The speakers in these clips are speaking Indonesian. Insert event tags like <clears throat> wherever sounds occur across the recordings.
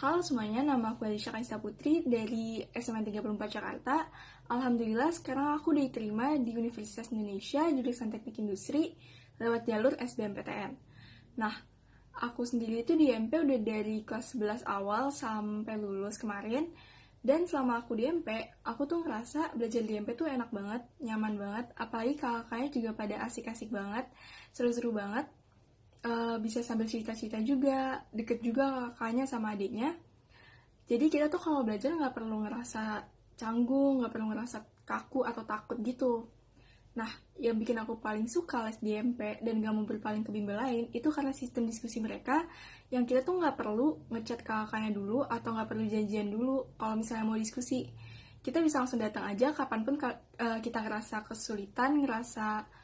Halo semuanya, nama aku Alicia Kaisa Putri dari SMA 34 Jakarta. Alhamdulillah sekarang aku diterima di Universitas Indonesia jurusan Teknik Industri lewat jalur SBMPTN. Nah, aku sendiri itu di MP udah dari kelas 11 awal sampai lulus kemarin. Dan selama aku di MP, aku tuh ngerasa belajar di MP tuh enak banget, nyaman banget, apalagi kakaknya juga pada asik-asik banget, seru-seru banget, Eh, bisa sambil cerita-cerita juga deket juga kakaknya sama adiknya jadi kita tuh kalau belajar nggak perlu ngerasa canggung nggak perlu ngerasa kaku atau takut gitu nah yang bikin aku paling suka les di MP dan gak mau berpaling ke bimbel lain itu karena sistem diskusi mereka yang kita tuh nggak perlu ngechat kakaknya dulu atau nggak perlu janjian dulu kalau misalnya mau diskusi kita bisa langsung datang aja kapanpun eh, kita ngerasa kesulitan ngerasa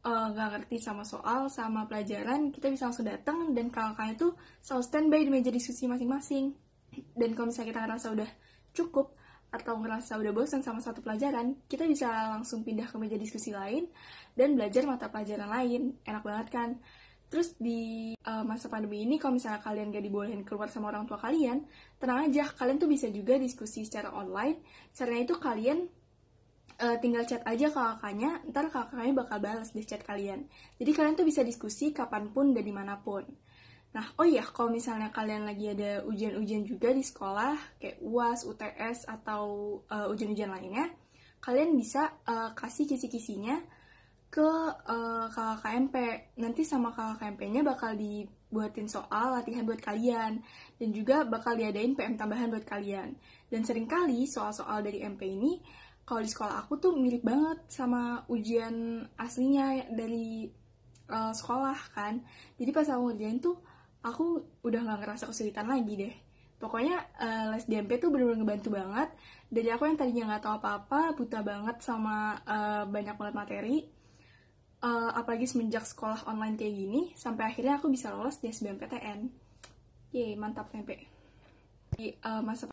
Eh, nggak uh, ngerti sama soal sama pelajaran kita bisa langsung datang dan kalau kalian tuh selalu standby di meja diskusi masing-masing <clears throat> dan kalau misalnya kita ngerasa udah cukup atau ngerasa udah bosan sama satu pelajaran kita bisa langsung pindah ke meja diskusi lain dan belajar mata pelajaran lain enak banget kan Terus di uh, masa pandemi ini kalau misalnya kalian gak dibolehin keluar sama orang tua kalian, tenang aja, kalian tuh bisa juga diskusi secara online. Caranya itu kalian uh, tinggal chat aja ke kakaknya, ntar kakaknya bakal balas di chat kalian. Jadi kalian tuh bisa diskusi kapanpun dan dimanapun. Nah, oh iya, kalau misalnya kalian lagi ada ujian-ujian juga di sekolah, kayak UAS, UTS, atau eh, ujian-ujian lainnya, kalian bisa uh, kasih kisi-kisinya ke uh, KKMP. Nanti sama kakak KKMP-nya bakal dibuatin soal latihan buat kalian, dan juga bakal diadain PM tambahan buat kalian. Dan seringkali soal-soal dari MP ini kalau di sekolah aku tuh mirip banget sama ujian aslinya dari uh, sekolah kan jadi pas aku ngerjain tuh aku udah nggak ngerasa kesulitan lagi deh pokoknya uh, les DMP tuh benar-benar ngebantu banget dari aku yang tadinya nggak tahu apa-apa buta banget sama uh, banyak banget materi uh, apalagi semenjak sekolah online kayak gini sampai akhirnya aku bisa lolos di SBMPTN Yeay, mantap tempe di uh, masa